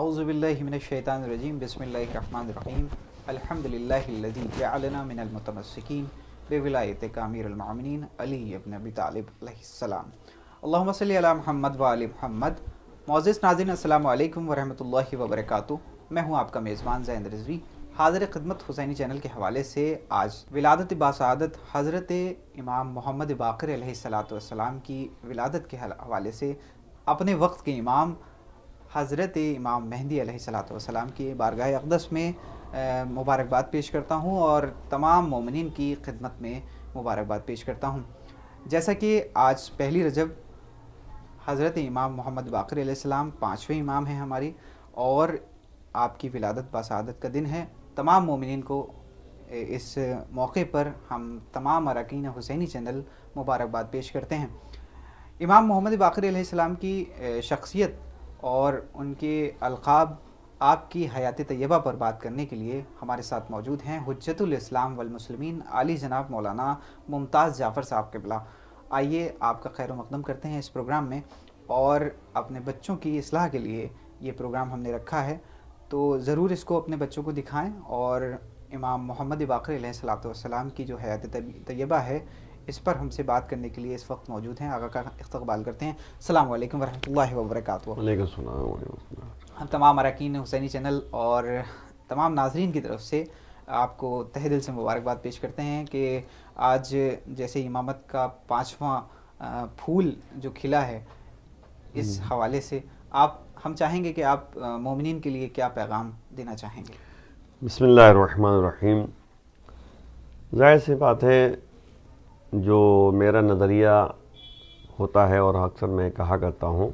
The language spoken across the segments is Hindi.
आउज़बिल्लिमिनशैतानरजीम बसमीम अलहमदिल्लाजी मिनलमतमसिकीन बेविलायत कामिरमिन अली अबन अबी तालिबसम अल्लाम महमद वाल महमद मोज़ नाजिन अल्लाम वरहमल वबरक मैं हूँ आपका मेज़बान जैन रजवी हाजर खदमत हुसैनी चैनल के हवाले से आज विलादत बासदत हज़रत इमाम मोहम्मद बाकर सलाम की विलादत के हवाले से अपने वक्त के इमाम हज़रत इमाम मेहंदी अलातम की बारगाह अकदस में मुबारकबाद पेश करता हूँ और तमाम ममिन की खिदमत में मुबारकबाद पेश करता हूँ जैसा कि आज पहली रजब हज़रत इमाम मोहम्मद बाकर सलाम पाँचवें इमाम हैं हमारी और आपकी विलादत बसादत का दिन है तमाम ममिन को इस मौके पर हम तमाम अरकान हुसैनी चैनल मुबारकबाद पेश करते हैं इमाम मोहम्मद बाकर की शख्सियत और उनके अलकाब आपकी हयात तय्यबा पर बात करने के लिए हमारे साथ मौजूद हैं हजतुल इस्लाम वल आली जनाब मौलाना मुमताज़ जाफ़र साहब के बिला आइए आपका खैर मकदम करते हैं इस प्रोग्राम में और अपने बच्चों की असलाह के लिए ये प्रोग्राम हमने रखा है तो ज़रूर इसको अपने बच्चों को दिखाएँ और इमाम मोहम्मद बाकर सलाम की जो हयात तय्यबा है इस पर हमसे बात करने के लिए इस वक्त मौजूद हैं आगा का इस्तबाल करते हैं अल्लाम वरह वरक हम तमाम अरकान हुसैनी चैनल और तमाम नाजरन की तरफ से आपको तह दिल से मुबारकबाद पेश करते हैं कि आज जैसे इमामत का पाँचवा फूल जो खिला है इस हम्म। हवाले से आप हम चाहेंगे कि आप मोमिन के लिए क्या पैगाम देना चाहेंगे बसमीम ज़ाहिर सी बात है जो मेरा नज़रिया होता है और अक्सर मैं कहा करता हूँ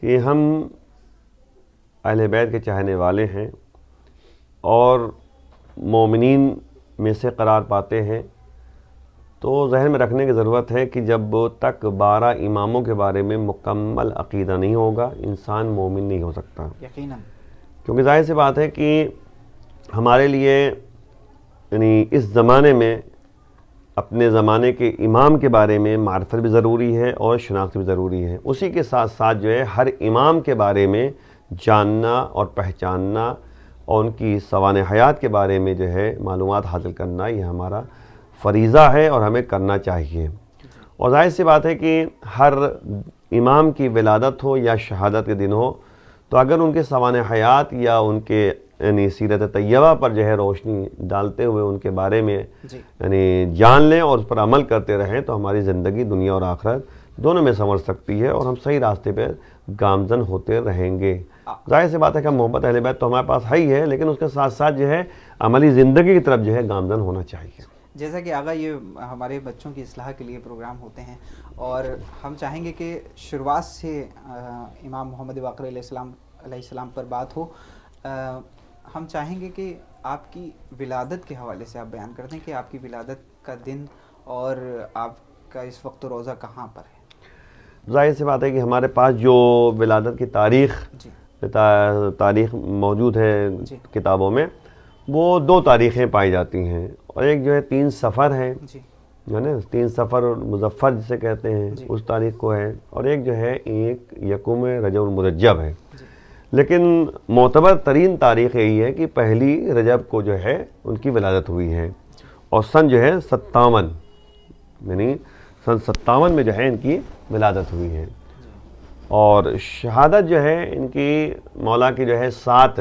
कि हम अहल बैत के चाहने वाले हैं और मोमिन में से करार पाते हैं तो जहन में रखने की ज़रूरत है कि जब तक बारह इमामों के बारे में मुकम्मल अकीदा नहीं होगा इंसान मोमिन नहीं हो सकता क्योंकि जाहिर सी बात है कि हमारे लिए यानी इस ज़माने में अपने ज़माने के इमाम के बारे में मार्फत भी ज़रूरी है और शनाख्त भी ज़रूरी है उसी के साथ साथ जो है हर इमाम के बारे में जानना और पहचानना और उनकी सवान हयात के बारे में जो है मालूम हासिल करना ये हमारा फरीज़ा है और हमें करना चाहिए और जाहिर सी बात है कि हर इमाम की विलादत हो या शहादत के दिन हो तो अगर उनके सवान हयात या उनके यानी सीरत तैयबा पर जो है रोशनी डालते हुए उनके बारे में यानी जान लें और उस पर अमल करते रहें तो हमारी ज़िंदगी दुनिया और आखरत दोनों में संवर सकती है और हम सही रास्ते पर गामजन होते रहेंगे जाहिर सी बात है कि मोहब्बत अहल बैत तो हमारे पास है ही है लेकिन उसके साथ साथ जो है अमली ज़िंदगी की तरफ जो है गामजन होना चाहिए जैसा कि आगा ये हमारे बच्चों की असलाह के लिए प्रोग्राम होते हैं और हम चाहेंगे कि शुरुआत से आ, इमाम मोहम्मद बाकर पर बात हो आ, हम चाहेंगे कि आपकी विलादत के हवाले से आप बयान कर दें कि आपकी विलादत का दिन और आपका इस वक्त रोज़ा कहाँ पर है जाहिर सी बात है कि हमारे पास जो विलादत की तारीख ता, तारीख मौजूद है किताबों में वो दो तारीखें पाई जाती हैं और एक जो है तीन सफ़र है है ना तीन सफ़र मुजफ्फ़र जिसे कहते हैं उस तारीख को है और एक जो है एक यकुम रजब मुरजब है लेकिन मोतबर तरीन तारीख़ यही है कि पहली रजब को जो है उनकी विलादत हुई है और सन जो है सत्तावन यानी सन सत्तावन में जो है इनकी विलादत हुई है और शहादत जो है इनकी मौला की जो है सात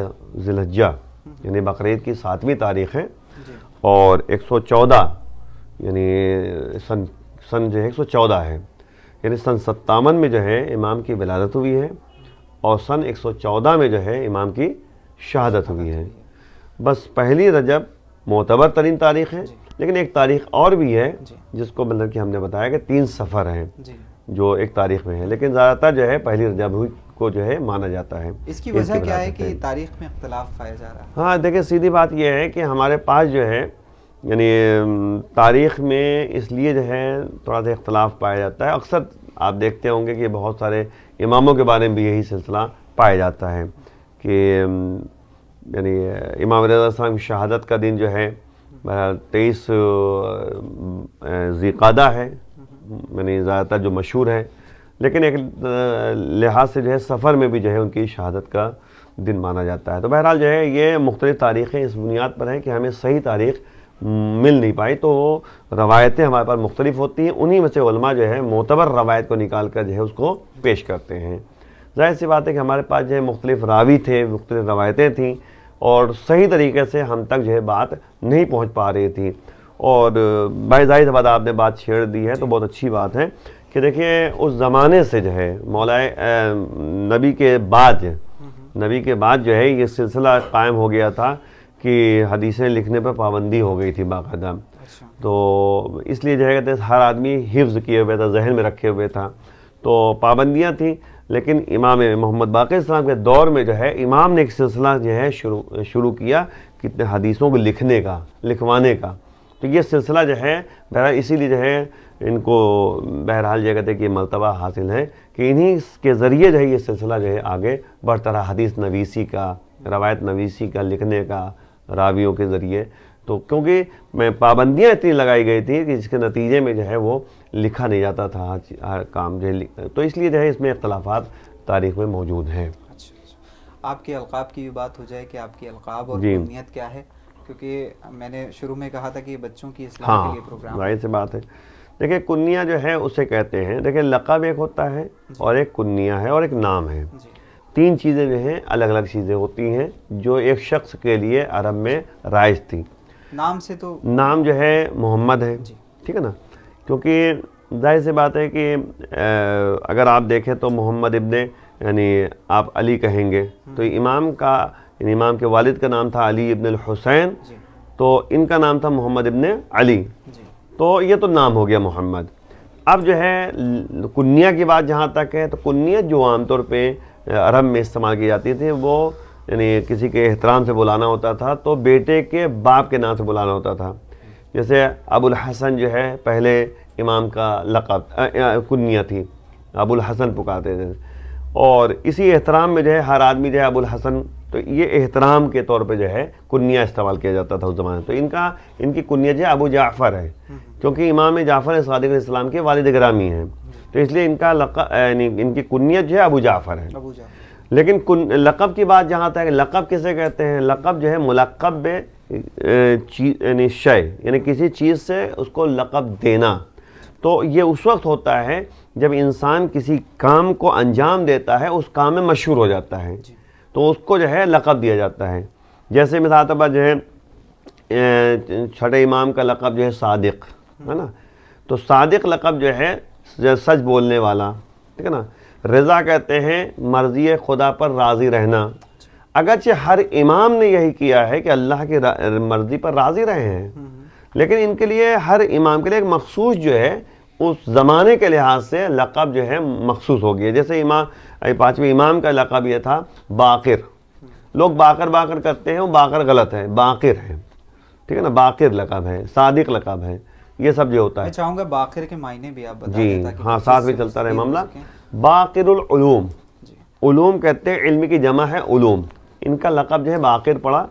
जिलज्जा यानी बकरीद की सातवीं तारीख़ है और 114 यानी सन सन जो है 114 है यानी सन सत्तावन में जो है इमाम की विलादत हुई है और सन 114 में जो है इमाम की शहादत हुई है बस पहली रजब मोतबर तरीन तारीख है लेकिन एक तारीख और भी है जिसको मतलब कि हमने बताया कि तीन सफ़र हैं जो एक तारीख में है लेकिन ज़्यादातर जो है पहली रजब हुई को जो है माना जाता है इसकी वजह क्या है कि तारीख में इख्तलाफ पाया जा रहा है हाँ देखिए सीधी बात यह है कि हमारे पास जो है यानी तारीख में इसलिए जो है थोड़ा सा इख्तलाफ पाया जाता है अक्सर आप देखते होंगे कि बहुत सारे इमामों के बारे में भी यही सिलसिला पाया जाता है कि यानी इमाम रजा की शहादत का दिन जो है बहरहाल तेईस जीकादा है यानी ज़्यादातर जो मशहूर है लेकिन एक लिहाज से जो है सफ़र में भी जो है उनकी शहादत का दिन माना जाता है तो बहरहाल जो है ये मुख्तलिफ तारीख़ें इस बुनियाद पर हैं कि हमें सही तारीख़ मिल नहीं पाई तो रवायतें हमारे पास मुख्तलिफ होती हैं उन्हीं में से उलमा जो है मोतबर रवायत को निकाल कर जो है उसको पेश करते हैं जाहिर सी बात है कि हमारे पास जो है मुख्तलिफ रावी थे मुख्तलिफ रवायतें थीं और सही तरीके से हम तक जो है बात नहीं पहुँच पा रही थी और भाई जाहिर बात आपने बात छेड़ दी है तो बहुत अच्छी बात है कि देखिए उस ज़माने से जो है मौलाए नबी के बाद हम्म। नबी के बाद जो है ये सिलसिला कायम हो गया था कि हदीसें लिखने पर पाबंदी हो गई थी बाकायदा अच्छा। तो इसलिए जो है कहते हर आदमी हिफ्ज़ किए हुए था जहन में रखे हुए था तो पाबंदियाँ थी लेकिन इमाम मोहम्मद बाक़ी इस्लाम के दौर में जो है इमाम ने एक सिलसिला जो है शुरू शुरू किया कितने हदीसों को लिखने का लिखवाने का तो ये सिलसिला जो है बहरहाल इसीलिए जो है इनको बहरहाल जो कहते हैं कि मरतबा हासिल है कि इन्हीं के ज़रिए जो है ये सिलसिला जो है आगे बढ़ता रहा हदीस नवीसी का रवायत नवीसी का लिखने का रावियों के ज़रिए तो क्योंकि पाबंदियाँ इतनी लगाई गई थी कि जिसके नतीजे में जो है वो लिखा नहीं जाता था हर, हर काम जो है तो इसलिए जो है इसमें इख्तलाफात तारीख में मौजूद हैं अच्छा, अच्छा। आपके अलकाब की भी बात हो जाए कि आपकी अलकाब और नीयत क्या है क्योंकि मैंने शुरू में कहा था कि बच्चों की इस्लाम हाँ, के लिए हाँ, प्रोग्राम जाहिर से बात है देखिए कुन्निया जो है उसे कहते हैं देखिए लकब एक होता है और एक कुन्निया है और एक नाम है तीन चीज़ें जो हैं अलग अलग चीज़ें होती हैं जो एक शख्स के लिए अरब में राइज थी नाम से तो नाम जो है मोहम्मद है ठीक है ना क्योंकि जाहिर सी बात है कि अगर आप देखें तो मोहम्मद इब्ने यानी आप अली कहेंगे हम्म। तो इमाम का इमाम के वालिद का नाम था अली इब्न हुसैन तो इनका नाम था मोहम्मद इब्ने अली तो ये तो नाम हो गया मोहम्मद अब जो है कुन्या की बात जहाँ तक है तो कुन्या जो आमतौर पर अरब में इस्तेमाल की जाती थी वो यानी किसी के एहतराम से बुलाना होता था तो बेटे के बाप के नाम से बुलाना होता था जैसे अबुल हसन जो है पहले इमाम का लक़ब कुनिया थी अबुल हसन पुकारते थे और इसी एहतराम में जो है हर आदमी जो है अबुल हसन तो ये एहतराम के तौर पे जो है कुनिया इस्तेमाल किया जाता था उस ज़माने में तो इनका इनकी कुनिया जो है अबू जाफ़र है क्योंकि इमाम जाफ़र सादिक इस्लाम के वालद ग्रामी हैं तो इसलिए इनका लकब यानी इनकी कुन्नीत जो है अबू जाफ़र है अबू जाफर लेकिन कुन लकब की बात जहाँ तक लकब किसे कहते हैं लकब जो है मुलकब यानी शय यानी किसी चीज़ से उसको लकब देना तो ये उस वक्त होता है जब इंसान किसी काम को अंजाम देता है उस काम में मशहूर हो जाता है तो उसको जो है लकब दिया जाता है जैसे मिसाल तब जो है छठे इमाम का लकब जो है सादिक है ना तो सादिक लकब जो है सच बोलने वाला ठीक है ना रज़ा कहते हैं मर्ज़ी खुदा पर राज़ी रहना अगरचे हर इमाम ने यही किया है कि अल्लाह की मर्ज़ी पर राज़ी रहे हैं लेकिन इनके लिए हर इमाम के लिए एक मखसूस जो है उस ज़माने के लिहाज से लक़ब जो है मखसूस हो गई जैसे इमाम पाँचवें इमाम का लक़ब यह था बाकर लोग बाकर बाकर करते हैं वो बाकर गलत है बाकर है ठीक है ना बाकर लक़ब है सादिक लक़ब है ये सब जो होता है चाहूंगा बाखिर के मायने भी आप बता जी हाँ साथ में चलता रहे मामला बाकिरम उलूम कहते हैं इल्म की जमा है उलूम इनका लकब जो है बाकिर पड़ा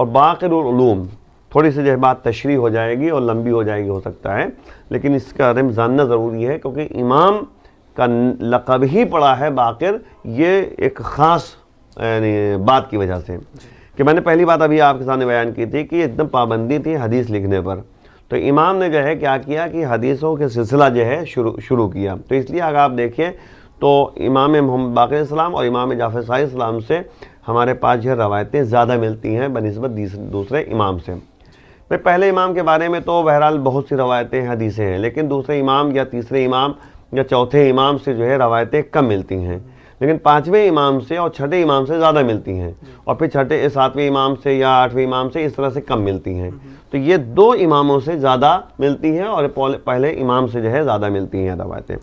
और बाकिरम थोड़ी सी जो है बात तशरी हो जाएगी और लंबी हो जाएगी हो सकता है लेकिन इसका रिम जानना ज़रूरी है क्योंकि इमाम का लकब ही पड़ा है बाकिर ये एक ख़ास बात की वजह से कि मैंने पहली बात अभी आपके सामने बयान की थी कि एकदम पाबंदी थी हदीस लिखने पर तो इमाम ने जो है क्या किया कि हदीसों के सिलसिला जो है शुरू शुरू किया तो इसलिए अगर आप देखें तो इमाम मोहम्मद बाकर और इमाम जाफर इस्लाम से हमारे पास है रवायतें ज़्यादा मिलती हैं बनस्बत दूसरे इमाम से भाई पहले इमाम के बारे में तो बहरहाल बहुत सी रवायतें हदीसें हैं लेकिन दूसरे इमाम या तीसरे इमाम या चौथे इमाम से जो है रवायतें कम मिलती हैं लेकिन पाँचवें इमाम से और छठे इमाम से ज़्यादा मिलती हैं और फिर छठे सातवें इमाम से या आठवें इमाम से इस तरह से कम मिलती हैं हम्म, हम्म। तो ये दो इमामों से ज़्यादा मिलती हैं और पहले इमाम से जो है ज़्यादा मिलती हैं रवायतें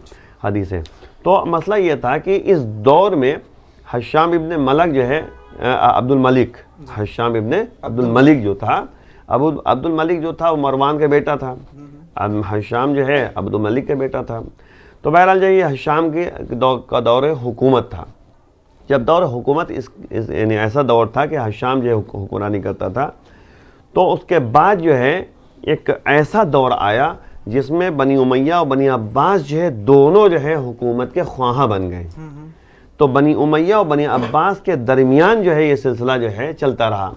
हदीसें तो मसला ये था कि इस दौर में हश्याम इबन मलक जो है अब्दुल मलिक हश्याम इबन अब्दुल मलिक जो था अबू अब्दुल मलिक जो था वो मरवान का बेटा था हम्म, हश्याम जो है अब्दुल मलिक का बेटा था तो बहरहाल ये शाम के दौर का दौर हुकूमत था जब दौर हुकूमत इस, इस यानी ऐसा दौर था कि हशाम जो हुक्मरानी करता था तो उसके बाद जो है एक ऐसा दौर आया जिसमें बनी उमैया और बनी अब्बास जो है दोनों जो है हुकूमत के ख्वाहा बन गए हम्म, हम्म। तो बनी उमैया और बनी अब्बास के दरमियान जो है ये सिलसिला जो है चलता रहा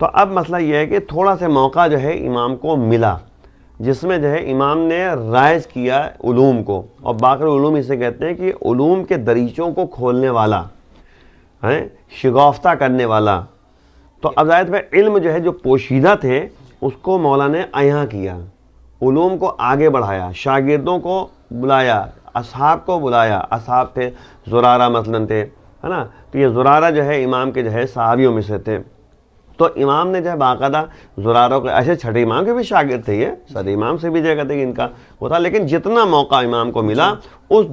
तो अब मसला ये है कि थोड़ा सा मौका जो है इमाम को मिला जिसमें जो है इमाम ने राइज किया उलूम को और बाकर इसे कहते हैं कि उलूम के दरीचों को खोलने वाला है शगाफ्ता करने वाला तो अब जाहिर में इल्म जो है जो पोशीदा थे उसको मौला ने अयाँ किया उलूम को आगे बढ़ाया शागिर्दों को बुलाया असहाब को बुलाया असहाब थे जुरारा मसलन थे है ना तो ये जुरारा जो है इमाम के जो है सहाबियों में से थे तो इमाम ने जो है बाकायदा जुरारों के ऐसे अच्छा, छठे इमाम के भी शागिर थे ये सर इमाम से भी जगह थी इनका वो था लेकिन जितना मौका इमाम को मिला उस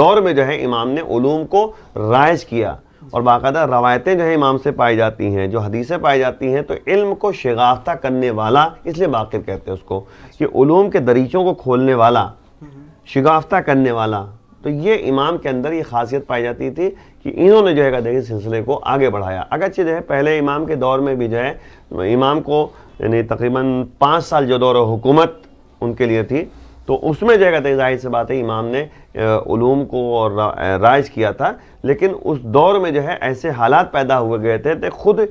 दौर में जो है इमाम ने ूम को राइज किया और बाकायदा रवायतें जो है इमाम से पाई जाती हैं जो हदीसें पाई जाती हैं तो इल्म को शगाफ्ता करने वाला इसलिए बाकिर कहते हैं उसको कि ूम के दरीचों को खोलने वाला शिगाफ्ता करने वाला तो ये इमाम के अंदर ये खासियत पाई जाती थी कि इन्होंने जो है गदही सिलसिले को आगे बढ़ाया अगरचे जो है पहले इमाम के दौर में भी जो है इमाम को यानी तकरीबन पाँच साल जो दौर हुकूमत उनके लिए थी तो उसमें जो है जाहिर सी बात है इमाम ने ूम को और राइज किया था लेकिन उस दौर में जो है ऐसे हालात पैदा हुए गए थे तो खुद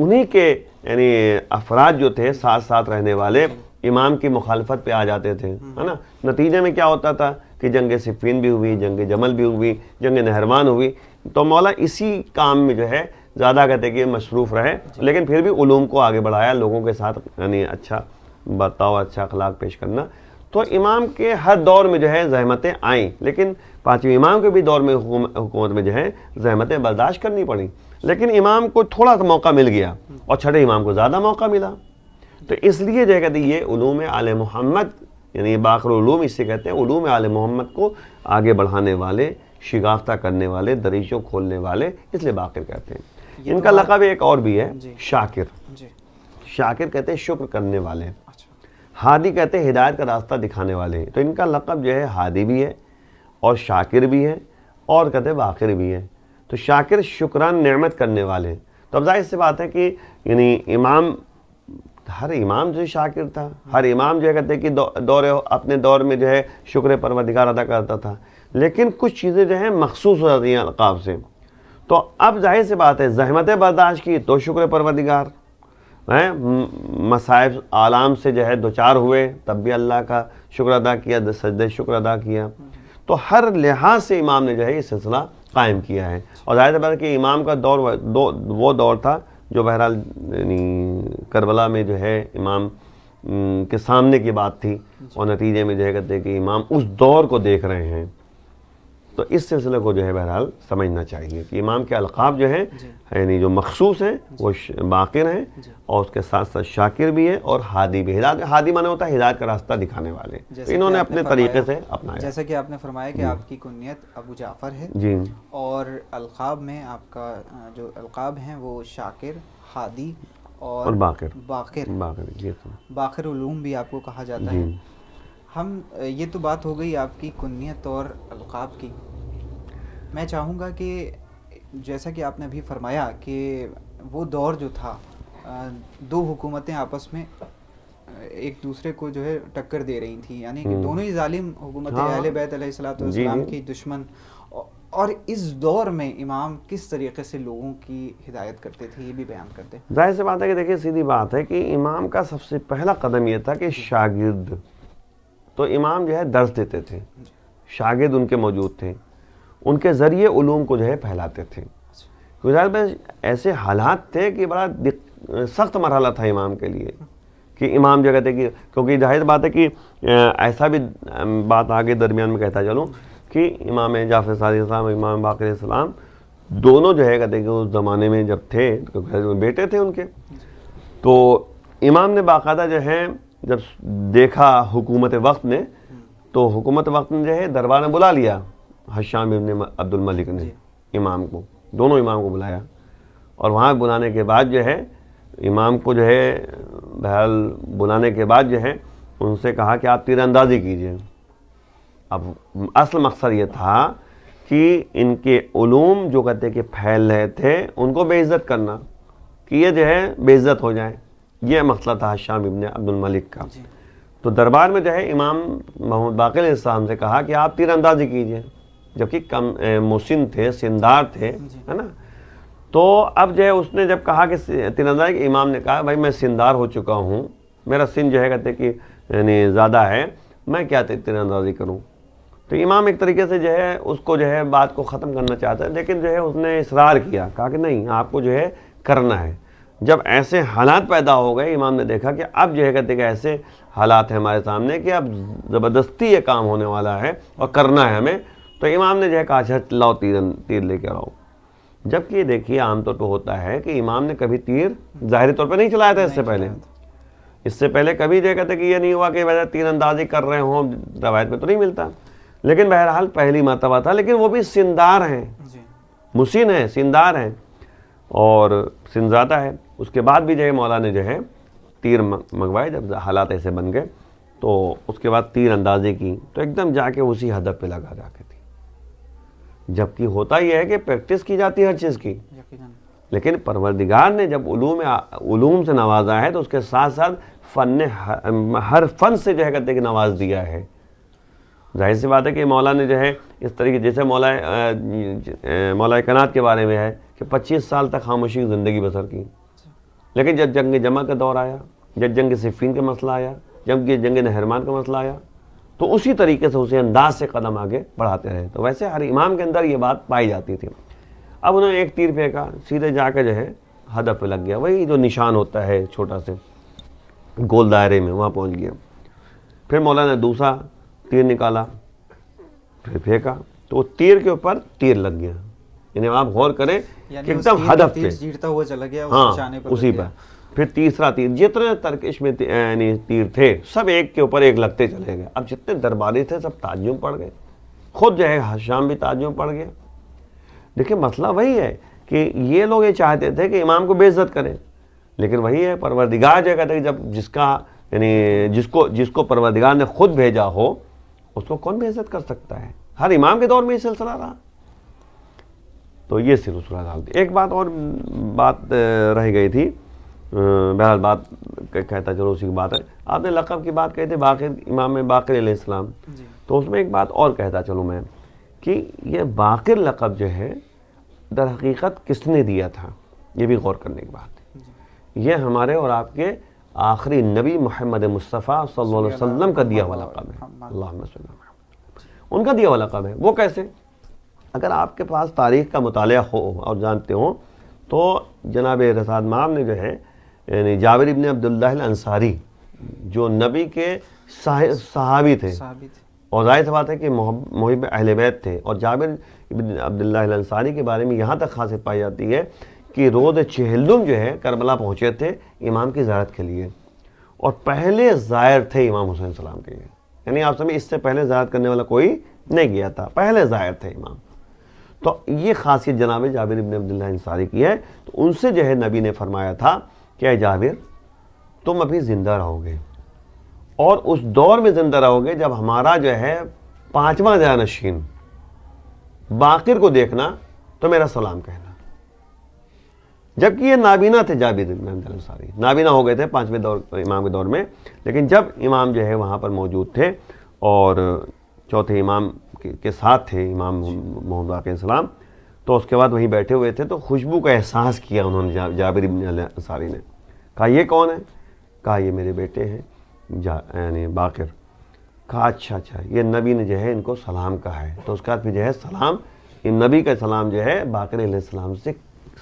उन्हीं के यानी अफराद जो थे साथ साथ रहने वाले इमाम की मुखालफत पे आ जाते थे हम्म। है ना नतीजे में क्या होता था कि जंग सिफीन भी हुई जंग जमल भी हुई जंग नहरमान हुई तो मौला इसी काम में जो है ज़्यादा कहते कि मशरूफ़ रहे लेकिन फिर भी ूम को आगे बढ़ाया लोगों के साथ यानी अच्छा बर्ताव अच्छा अखलाक पेश करना तो इमाम के हर दौर में जो है जहमतें आईं लेकिन पाँचवें इमाम के भी दौर में हुकूमत में जो है जहमतें बर्दाश्त करनी पड़ी लेकिन इमाम को थोड़ा सा मौका मिल गया और छठे इमाम को ज़्यादा मौका मिला तो इसलिए जो है कहते ये ूम आल मोहम्मद यानी बाकरूम इससे कहते हैं उलूम आल मोहम्मद को आगे बढ़ाने वाले शिगाफ्ता करने वाले दरीशों खोलने वाले इसलिए बाकिर कहते हैं तो इनका लकब एक और भी है शाकिर शाकिर कहते हैं शुक्र करने वाले अच्छा। हादी कहते हैं हिदायत का रास्ता दिखाने वाले तो इनका लकब जो है हादी भी है और शाकिर भी है और कहते हैं बाकिर भी है तो शाकिर शुक्रान नमत करने वाले तो अब जाहिर सी बात है कि यानी इमाम हर इमाम जो शाकिर था हर इमाम जो है कहते कि दौरे अपने दौर में जो है शुक्र परवदिगार अदा करता था लेकिन कुछ चीज़ें जो हैं मखसूस हो जाती हैं अलकाब से तो अब जाहिर सी बात है जहमतें बर्दाश्त की तो शुक्र परवदिगार हैं मसाइब आलाम से जो है दो चार हुए तब भी अल्लाह का शुक्र अदा किया दसद शुक्र अदा किया तो हर लिहाज से इमाम ने जो है ये सिलसिला कायम किया है और जाहिर बात कि इमाम का दौर दो वो दौर था जो बहरहाल करबला में जो है इमाम के सामने की बात थी और नतीजे में जो है कहते हैं कि इमाम उस दौर को देख रहे हैं तो इस सिलसिले को जो है बहरहाल समझना चाहिए कि इमाम के अलकाब जो हैं यानी जो मखसूस हैं वो बाकिर हैं और उसके साथ साथ शाकिर भी है और हादी भी हिदायत हादी माने होता है हिदायत का रास्ता दिखाने वाले तो इन्होंने अपने तरीके से अपनाया जैसा कि आपने फरमाया कि आपकी कुनीत अबू जाफ़र है जी और अलकाब में आपका जो अलकाब हैं वो शाकिर हादी और, और बाकिर बाकिर बाकिर तो। बाकिर उलूम भी आपको कहा जाता है हम ये तो बात हो गई आपकी कुनीत और अलकाब की मैं चाहूँगा कि जैसा कि आपने अभी फरमाया कि वो दौर जो था दो हुकूमतें आपस में एक दूसरे को जो है टक्कर दे रही थी यानी कि हम्म। दोनों ही जालिम हुकूमतें हाँ। अहल बैतलाम की दुश्मन और इस दौर में इमाम किस तरीके से लोगों की हिदायत करते थे ये भी बयान करते जाहिर सी बात है कि देखिए सीधी बात है कि इमाम का सबसे पहला कदम यह था कि शागिर्द तो इमाम जो है दर्ज देते थे शागिर्द उनके मौजूद थे उनके ज़रिए ूम को जो है फैलाते थे गुजरात में ऐसे हालात थे कि बड़ा सख्त मरहला था इमाम के लिए कि इमाम जो कहते कि क्योंकि जाहिर बात है कि ऐसा भी बात आगे दरमियान में कहता चलूँ कि इमाम जाफर सालाम इमाम बाकर दोनों जो है कहते कि उस ज़माने में जब थे तो बेटे थे उनके तो इमाम ने बाकायदा जो है जब देखा हुकूमत वक्त ने तो हुकूमत वक्त ने जो है दरबार में बुला लिया हशाम इबन अब्दुल मलिक ने इमाम को दोनों इमाम को बुलाया और वहाँ बुलाने के बाद जो है इमाम को जो है बहाल बुलाने के बाद जो है उनसे कहा कि आप तीरंदाजी कीजिए अब असल मकसद ये था कि इनके ूम जो कहते कि फैल रहे थे उनको बेइज्जत करना कि ये जो है बेइज्जत हो जाए ये मसला था शाम इबन अब्दुल मलिक का तो दरबार में जो है इमाम मोहम्मद बाकिल इस्लाम से कहा कि आप तीरंदाजी कीजिए जबकि कम मोसिन थे सिंदार थे है ना तो अब जो है उसने जब कहा कि तिरंदाज के इमाम ने कहा भाई मैं सिंदार हो चुका हूँ मेरा सिन जो है कहते कि यानी ज़्यादा है मैं क्या तिरंदाजी करूँ तो इमाम एक तरीके से जो है उसको जो है बात को ख़त्म करना चाहता है लेकिन जो है उसने इसरार किया कहा कि नहीं आपको जो है करना है जब ऐसे हालात पैदा हो गए इमाम ने देखा कि अब जो है कहते कि ऐसे हालात हैं हमारे सामने कि अब ज़बरदस्ती ये काम होने वाला है और करना है हमें तो इमाम ने जो है कहा अच्छा लाओ तीर तीर लेके आओ जबकि ये देखिए आमतौर पर होता है कि इमाम ने कभी तीर ज़ाहरी तौर पर नहीं चलाया था इससे पहले इससे पहले कभी जो कहते कि ये नहीं हुआ कि वैसे तीर अंदाजी कर रहे हों रवायत में तो नहीं मिलता लेकिन बहरहाल पहली मरतबा था लेकिन वो भी सिंदार हैं मुसिन हैं सिंदार हैं और सिंजादा है उसके बाद भी जो है मौला ने जो है तीर मंगवाए जब हालात ऐसे बन गए तो उसके बाद तीर अंदाजी की तो एकदम जाके उसी हदफ पे लगा जाके जबकि होता यह है कि प्रैक्टिस की जाती है हर चीज़ की लेकिन परवरदिगार ने जब उलूम उलूम से नवाजा है तो उसके साथ साथ फ़न ने हर फन से जो है कहते हैं कि नवाज दिया है जाहिर सी बात है कि मौला ने जो है इस तरीके जैसे मौला मौला कनात के बारे में है कि 25 साल तक खामोशी की ज़िंदगी बसर की लेकिन जब जंग जमा का दौर आया जब जंग सिफीन का मसला आया जब जंग नहरमान का मसला आया तो उसी तरीके से उसे अंदाज से कदम आगे बढ़ाते रहे तो वैसे हर इमाम के अंदर ये बात पाई जाती थी अब उन्होंने एक तीर फेंका सीधे जाकर जो है हदफ पे लग गया वही जो निशान होता है छोटा से गोल दायरे में वहाँ पहुँच गया फिर मौला ने दूसरा तीर निकाला फिर फेंका तो वो तीर के ऊपर तीर लग गया यानी आप गौर करें एकदम हदफ पे हुआ चला गया हाँ उसी पर फिर तीसरा तीर जितने तर्कश में यानी तीर थे सब एक के ऊपर एक लगते चले गए अब जितने दरबारी थे सब ताजुम पड़ गए खुद जो है हशाम भी ताजुम पड़ गया देखिए मसला वही है कि ये लोग ये चाहते थे कि इमाम को बेइज्जत करें लेकिन वही है परवरदिगार जगह तक जब जिसका यानी जिसको जिसको परवरदिगार ने खुद भेजा हो उसको कौन बेइज्जत कर सकता है हर इमाम के दौर में ये सिलसिला रहा तो ये सिलसिला एक बात और बात रह गई थी अं, बहरहाल बात कहता चलो उसी की बात है आपने लक़ब की बात कही थी बाकी इमाम बाकर इस्लाम तो उसमें एक बात और कहता चलूँ मैं कि यह बाकर लक़ब जो है दर हकीकत किसने दिया था ये भी गौर करने की बात है यह हमारे और आपके आखिरी नबी मोहम्मद मुस्तफ़ा सल्लल्लाहु अलैहि वसल्लम का दिया हुआ लक़ब है अल्लाह उनका दिया हुआ लक़ब है वो कैसे अगर आपके पास तारीख़ का मताल हो और जानते हो तो जनाब रसाद माम ने जो है यानी जाबिर इबन अब्दुल्लासारी जो नबी के सहाबी थे और जाहिर बात है कि मुहिब अहल बैत थे और जाबिर इबन अब्दुल्लासारी के बारे में यहाँ तक खासियत पाई जाती है कि रोज़ चहलुम जो है करबला पहुँचे थे इमाम की ज्यारत के लिए और पहले ज़ायर थे इमाम हुसैन सलाम के लिए यानी आप समझिए इससे पहले ज़ायरत करने वाला कोई नहीं गया था पहले ज़ायर थे इमाम तो ये खासियत जनाब जाबिर इबन अब्दुल्ला अंसारी की है तो उनसे जो है नबी ने फरमाया था क्या जाविर तुम अभी ज़िंदा रहोगे और उस दौर में ज़िंदा रहोगे जब हमारा जो है पाँचवा जानशीन बाकिर को देखना तो मेरा सलाम कहना जबकि ये नाबीना थे जाबिर सारी नाबीना हो गए थे पाँचवें दौर इमाम के दौर में लेकिन जब इमाम जो है वहाँ पर मौजूद थे और चौथे इमाम के, के साथ थे इमाम मोहम्मद वाक़ तो उसके बाद वहीं बैठे हुए थे तो खुशबू का एहसास किया उन्होंने जाबिर अंसारी ने कहा ये कौन है कहा ये मेरे बेटे हैं यानी बाकर कहा अच्छा अच्छा ये नबी ने जो है इनको सलाम कहा है तो उसके बाद फिर जो है सलाम इन नबी का सलाम जो है बाकर सलाम से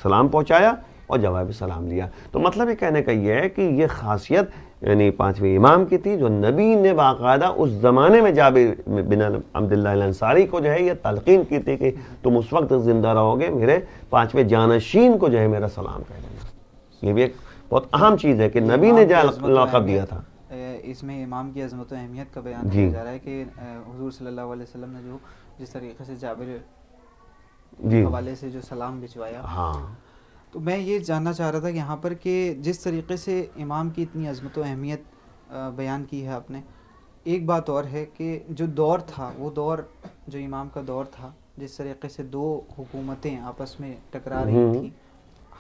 सलाम पहुँचाया और जवाब सलाम लिया तो मतलब ये कहने का ये है कि ये खासियत यानी पाँचवीं इमाम की थी जो नबी ने बाकायदा उस ज़माने में जाबिर बिन अब्दुल्लासारी को जो है यह तलकिन की थी कि तुम उस वक्त ज़िंदा रहोगे मेरे पाँचवें जानशीन को जो है मेरा सलाम कह देना ये भी एक बहुत अहम चीज़ है कि नबी ने जा तो दिया था इसमें इमाम की अजमत तो अहमियत का बयान किया जा रहा है कि हजूर सल्ला वसलम ने जो जिस तरीके से जाबिर हवाले से जो सलाम भिजवाया हाँ तो मैं ये जानना चाह रहा था कि यहाँ पर कि जिस तरीके से इमाम की इतनी अजमत व अहमियत बयान की है आपने एक बात और है कि जो दौर था वो दौर जो इमाम का दौर था जिस तरीके से दो हुकूमतें आपस में टकरा रही हम्म। थी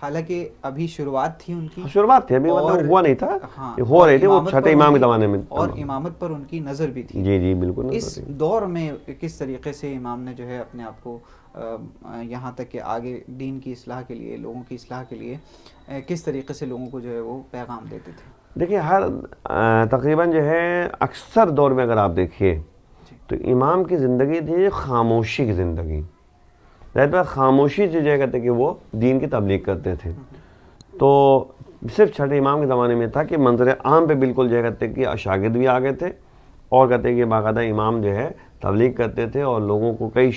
हालांकि अभी शुरुआत थी उनकी शुरुआत थी अभी और, हुआ नहीं था हाँ, हो रहे थे वो छठे इमाम के जमाने में और इमामत पर उनकी नज़र भी थी जी जी बिल्कुल इस दौर में किस तरीके से इमाम ने जो है अपने आप को यहाँ तक कि आगे दीन की असलाह के लिए लोगों की असलाह के लिए किस तरीके से लोगों को जो है वो पैगाम देते थे देखिए हर तकरीबन जो है अक्सर दौर में अगर आप देखिए तो इमाम की ज़िंदगी थी खामोशी की ज़िंदगी जाहिर पर खामोशी से जो कहते कि वो दीन की तबलीग करते थे हम्म। तो सिर्फ छठे इमाम के ज़माने में था कि मंजर आम पे बिल्कुल जो कहते कि शागिद भी आ गए थे और कहते कि बाकायदा इमाम जो है तबलीग करते थे और लोगों को कई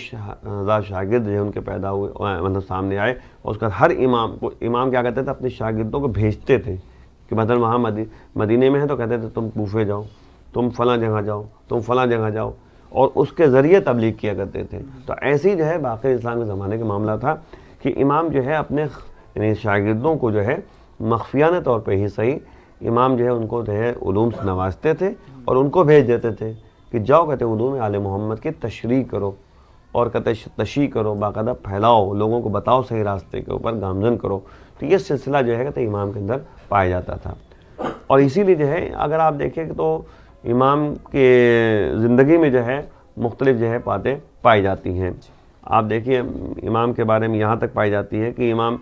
हज़ार शागिद जो उनके पैदा हुए मतलब सामने आए और उसका हर इमाम को इमाम क्या कहते थे अपने शागिदों को भेजते थे कि मतलब वहाँ मदी, मदीने में है तो कहते थे तुम कूफे जाओ तुम फला जगह जाओ तुम फला जगह जाओ और उसके ज़रिए तबलीग किया करते थे तो ऐसे ही जो है बाकी इस्लाम के ज़माने का मामला था कि इमाम जो है अपने शागिदों को जो है मखफियाना तौर पर ही सही इमाम जो है उनको जो है ूम से नवाजते थे और उनको भेज देते थे कि जाओ कहते उर्दू में आले मोहम्मद की तशरी करो और कहते तशी करो बाकायदा फैलाओ लोगों को बताओ सही रास्ते के ऊपर गामजन करो तो ये सिलसिला जो है कहते इमाम के अंदर पाया जाता था और इसीलिए जो है अगर आप देखें तो इमाम के ज़िंदगी में जो है मुख्तलिफ जो है बातें पाई जाती हैं आप देखिए इमाम के बारे में यहाँ तक पाई जाती है कि इमाम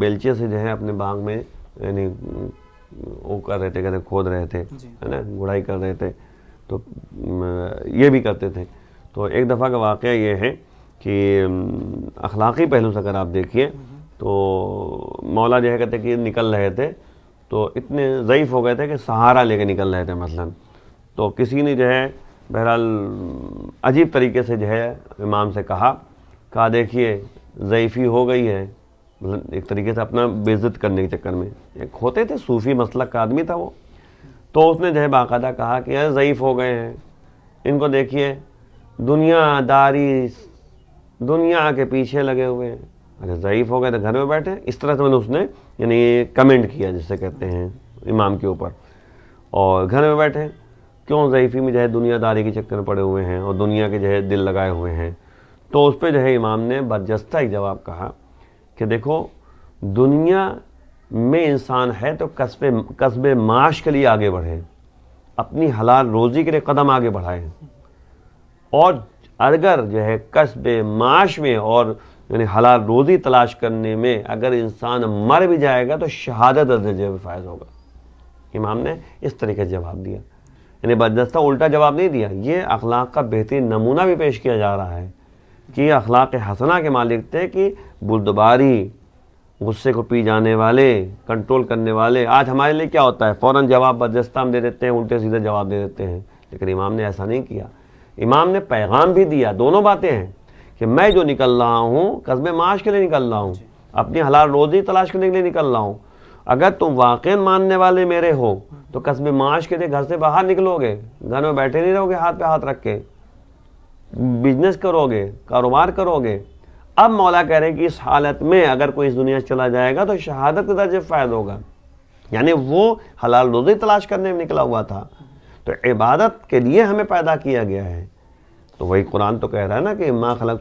बेलचे से जो है अपने बाग में यानी वो कर रहे थे कहते खोद रहे थे है ना गुड़ाई कर रहे थे तो ये भी करते थे तो एक दफ़ा का वाक़ ये है कि अखलाक़ी पहलू से अगर आप देखिए तो मौला जो है कहते कि निकल रहे थे तो इतने ज़यीफ़ हो गए थे कि सहारा लेके निकल रहे थे मसलन तो किसी ने जो है बहरहाल अजीब तरीके से जो है इमाम से कहा कहा देखिए ज़यीफ़ी हो गई है मतलब एक तरीके से अपना बेज़त करने के चक्कर में एक होते थे सूफ़ी मसलक का आदमी था वो तो उसने जो है बाकायदा कहा कि यार ज़यीफ़ हो गए हैं इनको देखिए दुनियादारी दुनिया के पीछे लगे हुए हैं अगर ज़यीफ़ हो गए तो घर में बैठे इस तरह से मैंने उसने यानी कमेंट किया जिसे कहते हैं इमाम के ऊपर और घर में बैठे क्यों ज़यीफ़ी में जो है दुनियादारी के चक्कर में पड़े हुए हैं और दुनिया के जो है दिल लगाए हुए हैं तो उस पर जो है इमाम ने बदजस्ता एक जवाब कहा कि देखो दुनिया में इंसान है तो कस्बे कस्बे माश के लिए आगे बढ़े अपनी हलाल रोज़ी के लिए कदम आगे बढ़ाए और अगर जो है कस्ब माश में और यानी हलाल रोज़ी तलाश करने में अगर इंसान मर भी जाएगा तो शहादत दर्जे में फायज होगा इमाम ने इस तरीके से जवाब दिया यानी बदस्ता उल्टा जवाब नहीं दिया ये अखलाक का बेहतरीन नमूना भी पेश किया जा रहा है कि अखलाक हसना के मालिक थे कि बुलदबारी गुस्से को पी जाने वाले कंट्रोल करने वाले आज हमारे लिए क्या होता है फ़ौरन जवाब बदस्ता हम दे देते हैं उल्टे सीधे जवाब दे देते हैं लेकिन इमाम ने ऐसा नहीं किया इमाम ने पैगाम भी दिया दोनों बातें हैं कि मैं जो निकल रहा हूँ कस्बे माश के लिए निकल रहा हूँ अपनी हलाल रोज़ी तलाश करने के लिए निकल रहा हूँ अगर तुम वाक़ मानने वाले मेरे हो तो कस्बे माश के लिए घर से बाहर निकलोगे घर में बैठे नहीं रहोगे हाथ पे हाथ रख के बिजनेस करोगे कारोबार करोगे अब मौला कह रहे हैं कि इस हालत में अगर कोई इस दुनिया से चला जाएगा तो शहादत का दर्ज फ़ायद होगा यानी वो हलाल रोज़ी तलाश करने में निकला हुआ था तो इबादत के लिए हमें पैदा किया गया है तो वही कुरान तो कह रहा है ना कि माँ वाल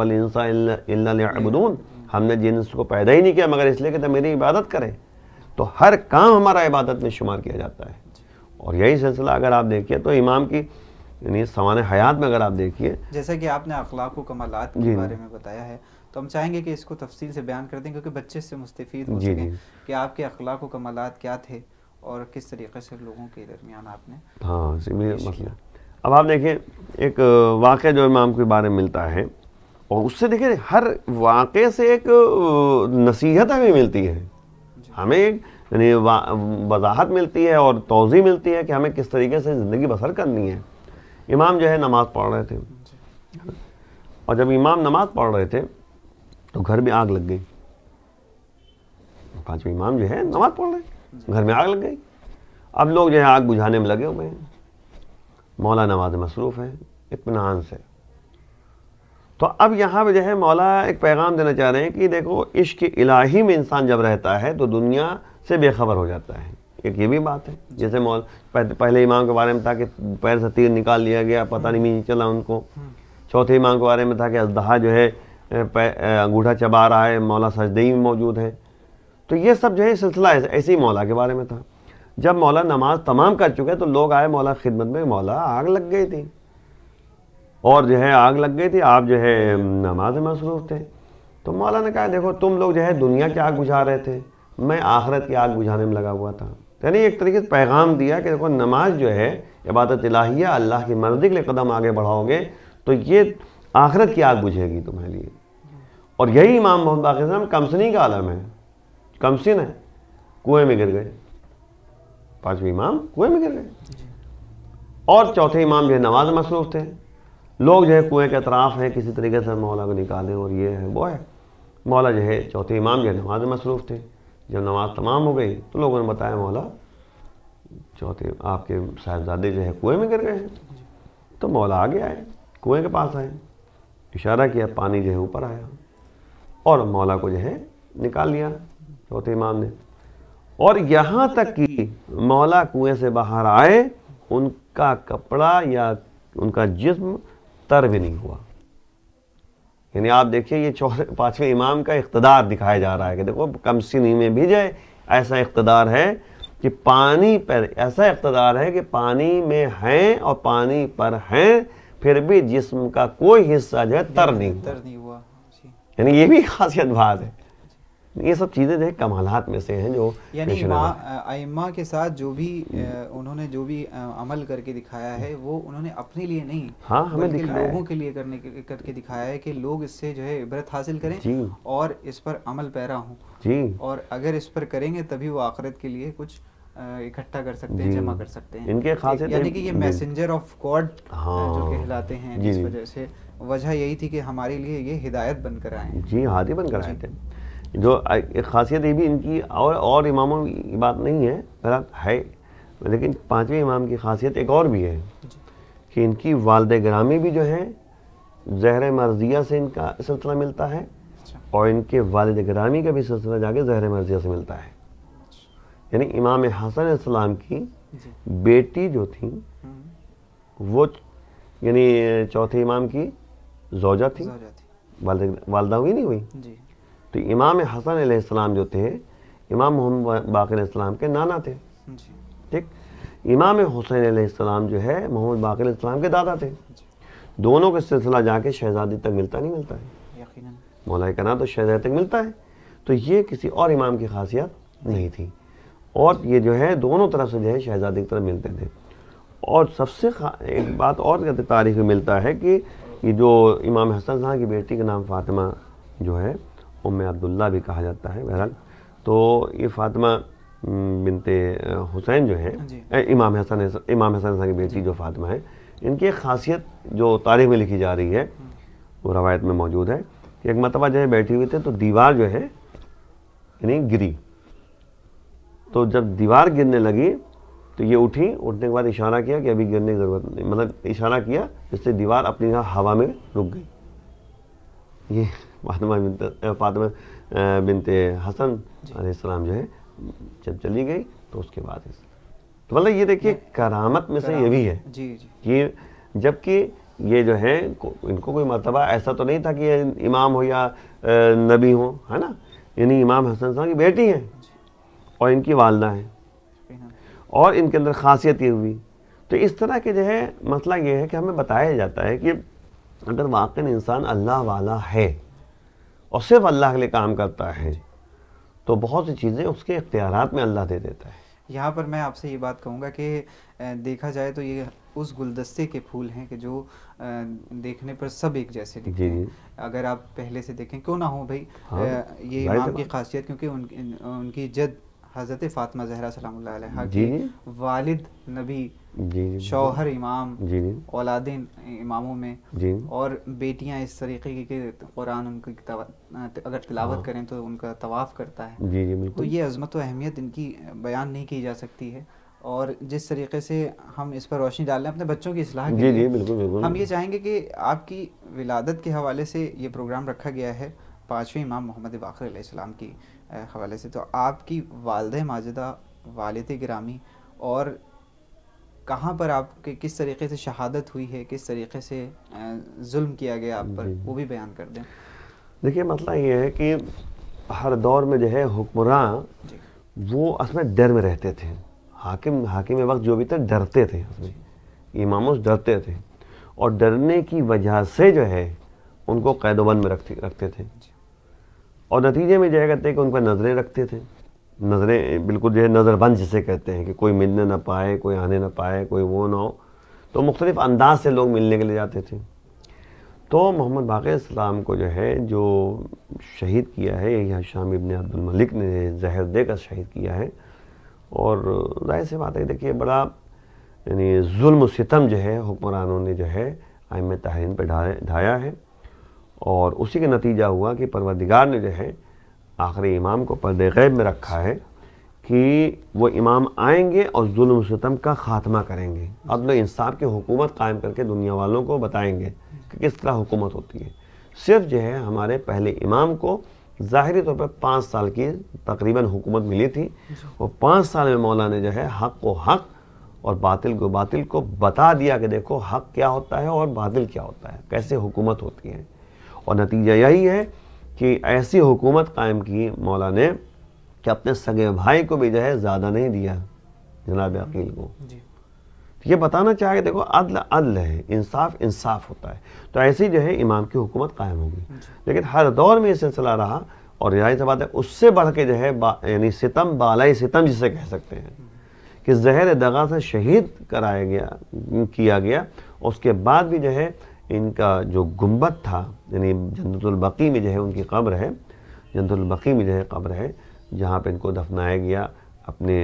वालसाबदून हमने जिन्स को पैदा ही नहीं किया मगर इसलिए कि तो मेरी इबादत करें तो हर काम हमारा इबादत में शुमार किया जाता है और यही सिलसिला अगर आप देखिए तो इमाम की यानी सामान हयात में अगर आप देखिए जैसे कि आपने अखलाक कमालत के बारे में बताया है तो हम चाहेंगे कि इसको तफसील से बयान कर दें क्योंकि बच्चे से मुस्तफ़ हो सकें कि आपके अखलाक कमालत क्या थे और किस तरीके से लोगों के दरमियान आपने हाँ मसला अब आप देखें एक वाक़ जो इमाम के बारे में मिलता है और उससे देखें हर वाक़े से एक नसीहत हमें मिलती है हमें एक यानी वजाहत मिलती है और तोज़ी मिलती है कि हमें किस तरीके से ज़िंदगी बसर करनी है इमाम जो है नमाज़ पढ़ रहे थे और जब इमाम नमाज़ पढ़ रहे थे तो घर में आग लग गई पाँचवें इमाम जो है नमाज़ पढ़ रहे घर में आग लग गई अब लोग जो है आग बुझाने में लगे हुए हैं मौला नमाज मसरूफ़ है इतमान से तो अब यहाँ पर जो है मौला एक पैगाम देना चाह रहे हैं कि देखो इश्क इलाही में इंसान जब रहता है तो दुनिया से बेखबर हो जाता है एक ये भी बात है जैसे मौल पहले इमाम के बारे में था कि पैर से तीर निकाल लिया गया पता नहीं मीन चला उनको चौथे इमाम के बारे में था कि अजदहा जो है अंगूठा चबा रहा है मौला सजदई में मौजूद है तो ये सब जो है सिलसिला ऐसे ही मौला के बारे में था जब मौला नमाज तमाम कर चुके तो लोग आए मौला खिदमत में मौला आग लग गई थी और जो है आग लग गई थी आप जो है नमाज मसरूफ़ थे तो मौला ने कहा देखो तुम लोग जो है दुनिया की आग बुझा रहे थे मैं आखरत की आग बुझाने में लगा हुआ था यानी एक तरीके से पैगाम दिया कि देखो नमाज जो है इबादत इलाहिया अल्लाह की मर्जी के लिए कदम आगे बढ़ाओगे तो ये आखिरत की आग बुझेगी तुम्हारे लिए और यही इमाम मोहम्मद बाकी कमसनी का आलम है कमसिन है कुएं में गिर गए पांचवें इमाम कुएं में गिर गए और चौथे इमाम जो है नमाज मसरूफ़ थे लोग जो है कुएं के अतराफ़ हैं किसी तरीके से मौला को निकालें और ये है वो है मौला जो है चौथे इमाम जो है नमाज मसरूफ़ थे जब नमाज तमाम हो गई तो लोगों ने बताया मौला चौथे आपके साहेबजादे जो है कुएं में गिर गए हैं तो मौला आगे आए कुएं के पास आए इशारा किया पानी जो है ऊपर आया और मौला को जो है निकाल लिया चौथे इमाम ने और यहाँ तक कि मौला कुएं से बाहर आए उनका कपड़ा या उनका जिस्म तर भी नहीं हुआ यानी आप देखिए ये चौथे पाँचवें इमाम का इकतदार दिखाया जा रहा है कि देखो कम सीनी में भी जाए ऐसा इकतदार है कि पानी पर ऐसा इकतदार है कि पानी में हैं और पानी पर हैं फिर भी जिस्म का कोई हिस्सा जो है तर नहीं तर नहीं हुआ यानी ये भी खासियत बात है ये सब चीज़ें जो कमालात में से हैं जो यानी आइम्मा के साथ जो भी हम्म। उन्होंने जो भी अमल करके दिखाया है वो उन्होंने अपने लिए नहीं हाँ हमें दिखाया लोगों के लिए करने के, करके दिखाया है कि लोग इससे जो है इबरत हासिल करें और इस पर अमल पैरा हों जी और अगर इस पर करेंगे तभी वो आखिरत के लिए कुछ इकट्ठा कर सकते हैं जमा कर सकते हैं इनके खास यानी कि ये मैसेंजर ऑफ गॉड जो हाँ। कहलाते हैं जिस वजह से वजह यही थी कि हमारे लिए ये हिदायत बनकर आए जी हादी बनकर आए थे जो एक खासियत ये भी इनकी और और इमामों की बात नहीं है बरात है लेकिन पाँचवें इमाम की खासियत एक और भी है कि इनकी वालद ग्रामी भी जो है जहर मर्जिया से इनका सिलसिला मिलता है और इनके वालद ग्रामी का भी सिलसिला जाके जहर मर्जिया से मिलता है यानी इमाम हसन इस्लाम की बेटी जो थी वो यानी चौथे इमाम की जोजा थी, वालदा वालदा हुई नहीं हुई तो इमाम हसन आसमाम जो थे इमाम मोहम्मद बाकर इस्लाम के नाना थे ठीक इमाम हुसैन आसमाम जो है मोहम्मद बाकर इस्लाम के दादा थे दोनों का सिलसिला जाके शहजादी तक मिलता नहीं मिलता है मौलाए का तो शहजादी तक मिलता है तो ये किसी और इमाम की खासियत नहीं थी और ये जो है दोनों तरफ से जो है शहजादी की तरफ मिलते थे और सबसे एक बात और कहते तारीख में मिलता है कि ये जो इमाम हसन खान की बेटी का नाम फातिमा जो है उम अब्दुल्ला भी कहा जाता है बहरहाल तो ये फातिमा बिनते हुसैन जो हैं इमाम हसन इमाम हसन हसन की बेटी जो फातिमा है इनकी एक खासियत जो तारीख में लिखी जा रही है हम्म। वो रवायत में मौजूद है कि एक मरतबा जो है बैठी हुई थे तो दीवार जो है यानी गिरी तो जब दीवार गिरने लगी तो ये उठी उठने के बाद इशारा किया कि अभी गिरने की ज़रूरत नहीं मतलब इशारा किया जिससे दीवार अपनी हवा में रुक गई ये फातमा फातमा बिनते हसन आसमाम जो है जब चली गई तो उसके बाद तो मतलब ये देखिए हाँ। करामत में से ये भी है जी जी कि जबकि ये जो है इनको कोई मरतबा ऐसा तो नहीं था कि ये इमाम हो या नबी हो है ना यानी इमाम हसन साहब की बेटी है और इनकी वालदा है हाँ। और इनके अंदर खासियत ये हुई तो इस तरह के जो है मसला ये है कि हमें बताया जाता है कि अगर वाकई इंसान अल्लाह वाला है और सिर्फ अल्लाह के लिए काम करता है तो बहुत सी चीज़ें उसके इख्तियार में अल्लाह दे देता है यहाँ पर मैं आपसे ये बात कहूँगा कि देखा जाए तो ये उस गुलदस्ते के फूल हैं कि जो देखने पर सब एक जैसे दिखते हैं अगर आप पहले से देखें क्यों ना हो भाई हाँ, ये इमाम की खासियत क्योंकि उन, उनकी जद हज़रत फ़ातिमा जहरा सलाम जी वालिद नबी जी शौहर इमाम जी औलाद इमामों में जी और बेटियां इस तरीके की कुरान उनकी अगर तिलावत हाँ। करें तो उनका तवाफ़ करता है जी जी तो ये अजमत व अहमियत इनकी बयान नहीं की जा सकती है और जिस तरीके से हम इस पर रोशनी डाल रहे हैं अपने बच्चों की असलाह जी जी बिल्कुल हम ये चाहेंगे कि आपकी विलादत के हवाले से ये प्रोग्राम रखा गया है पाँचवें इमाम मोहम्मद बाखर आसमाम की हवाले से तो आपकी वालद माजदा वालद ग्रामी और कहाँ पर आपके किस तरीके से शहादत हुई है किस तरीके से जुल्म किया गया आप पर वो भी बयान कर दें देखिए मसला मतलब ये है कि हर दौर में जो है हुक्मरान वो असमें डर में रहते थे हाकिम हाकिम वक्त जो भी थे डरते थे इमामों से डरते थे और डरने की वजह से जो है उनको कैदोबंद में रखते रखते थे और नतीजे में जाया करते हैं कि उन पर नज़रें रखते थे नज़रें बिल्कुल जो है नज़रबंद जिसे कहते हैं कि कोई मिलने ना पाए कोई आने ना पाए कोई वो ना हो तो मुख्तलिफ़ अंदाज से लोग मिलने के लिए जाते थे तो मोहम्मद बाक़र इस्लाम को जो है जो शहीद किया है यही हशाम इबन अब्दुलमलिक ने जहर देकर शहीद किया है और जाहिर सी बात है देखिए बड़ा यानी जुल्म सितम जो है हुक्मरानों ने जो है आयम तहरीन पर ढाया है और उसी का नतीजा हुआ कि परवरदिगार ने जो है आखिरी इमाम को पर्द गैब में रखा है कि वो इमाम आएंगे और जुल्म सितम का खात्मा करेंगे अदल तो इंसाफ की हुकूमत कायम करके दुनिया वालों को बताएंगे कि किस तरह हुकूमत होती है सिर्फ जो है हमारे पहले इमाम को ज़ाहरी तौर पर पाँच साल की तकरीबन हुकूमत मिली थी और पाँच साल में मौला ने जो है हक को हक और बातिल को बातिल को बता दिया कि देखो हक क्या होता है और बादल क्या होता है कैसे हुकूमत होती है और नतीजा यही है कि ऐसी हुकूमत कायम की मौला ने कि अपने सगे भाई को भी जो है ज़्यादा नहीं दिया जनाब अकील को तो ये बताना चाहे देखो अदल अदल है इंसाफ इंसाफ होता है तो ऐसी जो है इमाम की हुकूमत कायम होगी लेकिन हर दौर में ये सिलसिला रहा और जाहिर से बात है उससे बढ़ के जो है यानी सितम बालाई सितम जिसे कह सकते हैं कि जहर दगा से शहीद कराया गया किया गया उसके बाद भी जो है इनका जो गुम्बद था यानी जन्तुलबकी में जो है उनकी कब्र है जन्तुलबकी में जो है कब्र है जहाँ पर इनको दफनाया गया अपने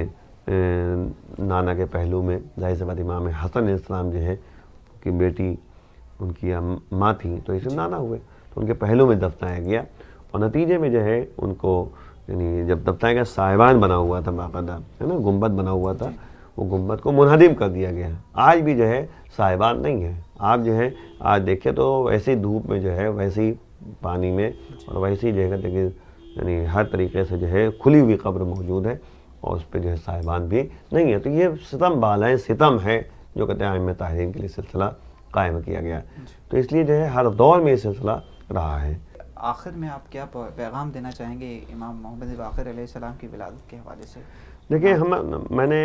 नाना के पहलू में जाहिर से इमाम हसन इस्लाम जो है उनकी बेटी उनकी माँ थी तो इसे अच्छा। नाना हुए तो उनके पहलू में दफनाया गया और नतीजे में जो है उनको यानी जब दफनाया गया साहिबान बना हुआ था बाकायदा है ना गुम्बद बना हुआ था वो गुम्बद को मुनहदिम कर दिया गया आज भी जो है साहिबान नहीं है आप जो है आज देखें तो वैसी धूप में जो है वैसी पानी में और वैसी है तक यानी हर तरीके से जो है खुली हुई कब्र मौजूद है और उस पर जो है साहिबान भी नहीं है तो ये सितम बाल है सितम है जो कहते हैं आयम ताहरीन के लिए सिलसिला कायम किया गया तो इसलिए जो है हर दौर में ये सिलसिला रहा है आखिर में आप क्या पैगाम देना चाहेंगे इमाम मोहम्मद बाकर की विलादत के हवाले से देखिए हाँ। हम मैंने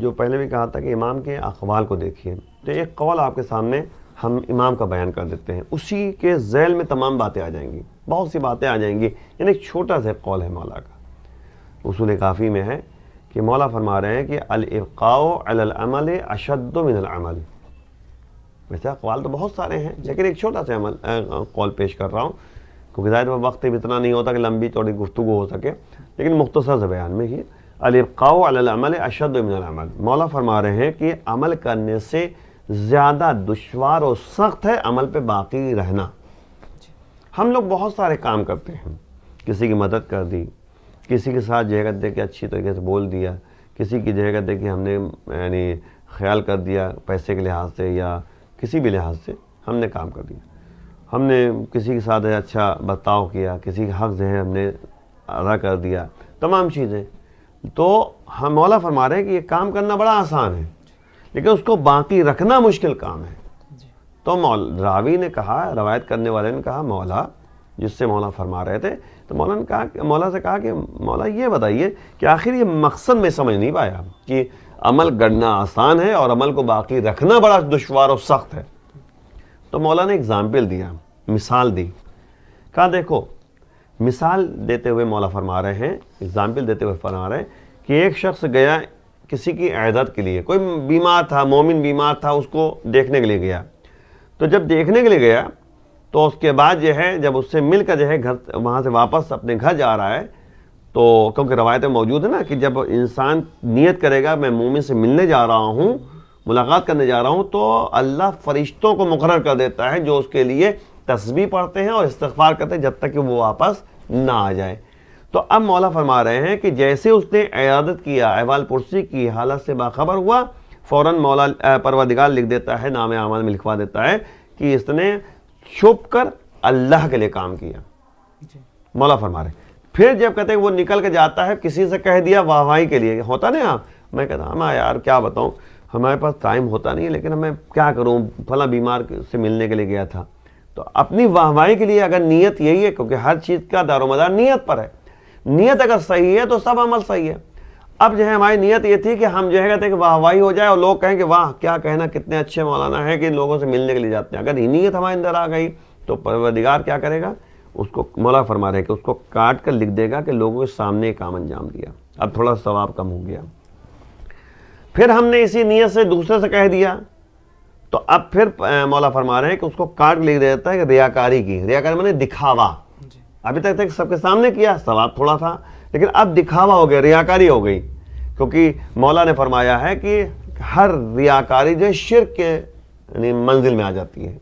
जो पहले भी कहा था कि इमाम के अखबाल को देखिए तो एक कौल आपके सामने हम इमाम का बयान कर देते हैं उसी के जैल में तमाम बातें आ जाएंगी बहुत सी बातें आ जाएंगी यानी छोटा सा कौल है मौला का उसूल काफ़ी में है कि मौला फरमा रहे हैं कि अलफ़ाओमल अशद मिनमल वैसे अकवाल तो बहुत सारे हैं लेकिन एक छोटा सा अमल कॉल पेश कर रहा हूँ क्योंकि ज़ाहिर वक्त भी इतना नहीं होता कि लंबी चौड़ी गुफ्तु हो सके लेकिन मुख्तसर बयान में ही अलबकाओ अशद अमल मौला फरमा रहे हैं कि अमल करने से ज़्यादा दुशवार और सख्त है अमल पे बाकी रहना हम लोग बहुत सारे काम करते हैं किसी की मदद कर दी किसी के साथ जगह दे के अच्छी तरीके से बोल दिया किसी की जगह दे के हमने यानी ख्याल कर दिया पैसे के लिहाज से या किसी भी लिहाज से हमने काम कर दिया हमने किसी के साथ अच्छा बर्ताव किया किसी का हक जो है हमने अदा कर दिया तमाम चीज़ें तो हम मौला फरमा रहे हैं कि ये काम करना बड़ा आसान है लेकिन उसको बाकी रखना मुश्किल काम है तो मौल रावी ने कहा रवायत करने वाले ने कहा मौला जिससे मौला फरमा रहे थे तो मौला ने कहा मौला से कहा कि मौला ये बताइए कि आखिर ये मकसद में समझ नहीं पाया कि अमल गढ़ना आसान है और अमल को बाकी रखना बड़ा दुशवार और सख्त है तो मौला ने एग्ज़ाम्पल दिया मिसाल दी कहा देखो मिसाल देते हुए मौला फरमा रहे हैं एग्ज़ाम्पल देते हुए फरमा रहे हैं कि एक शख्स गया किसी की ऐदत के लिए कोई बीमार था मोमिन बीमार था उसको देखने के लिए गया तो जब देखने के लिए गया तो उसके बाद जो है जब उससे मिल कर जो है घर वहाँ से वापस अपने घर जा रहा है तो क्योंकि रवायत मौजूद है ना कि जब इंसान नियत करेगा मैं मोमिन से मिलने जा रहा हूँ मुलाकात करने जा रहा हूँ तो अल्लाह फरिश्तों को मुकर कर देता है जो उसके लिए तस्वीर पढ़ते हैं और इस्तफार करते हैं जब तक कि वो वापस ना आ जाए तो अब मौला फरमा रहे हैं कि जैसे उसने अयादत किया अहवाल पुरसी की हालत से बाखबर हुआ फ़ौर मौला परवादिगार लिख देता है नाम आमल में लिखवा देता है कि इसने छुप कर अल्लाह के लिए काम किया मौला फरमा रहे फिर जब कहते हैं वो निकल के जाता है किसी से कह दिया वाहवाही के लिए होता नहीं आप मैं कहता हाँ यार क्या बताऊँ हमारे पास टाइम होता नहीं है लेकिन मैं क्या करूँ फला बीमार से मिलने के लिए गया था तो अपनी वाहवाही के लिए अगर नीयत यही है क्योंकि हर चीज़ का दारोमदार नीयत पर है नीयत अगर सही है तो सब अमल सही है अब जो है हमारी नीयत ये थी कि हम जो है कहते हैं कि वाहवाही हो जाए और लोग कहें कि वाह क्या कहना कितने अच्छे मौलाना है कि लोगों से मिलने के लिए जाते हैं अगर ही नीयत हमारे अंदर आ गई तो परवरदिगार क्या करेगा उसको मौला फरमा रहे कि उसको काट कर लिख देगा कि लोगों के सामने काम अंजाम दिया अब थोड़ा सवाब कम हो गया फिर हमने इसी नीयत से दूसरे से कह दिया तो अब फिर मौला फरमा रहे हैं कि उसको काट ले जाता है रियाकारी की रियाकारी मैंने दिखावा अभी तक तक सबके सामने किया सवाब थोड़ा था लेकिन अब दिखावा हो गया रियाकारी हो गई क्योंकि मौला ने फरमाया है कि हर रियाकारी जो शिर के मंजिल में आ जाती है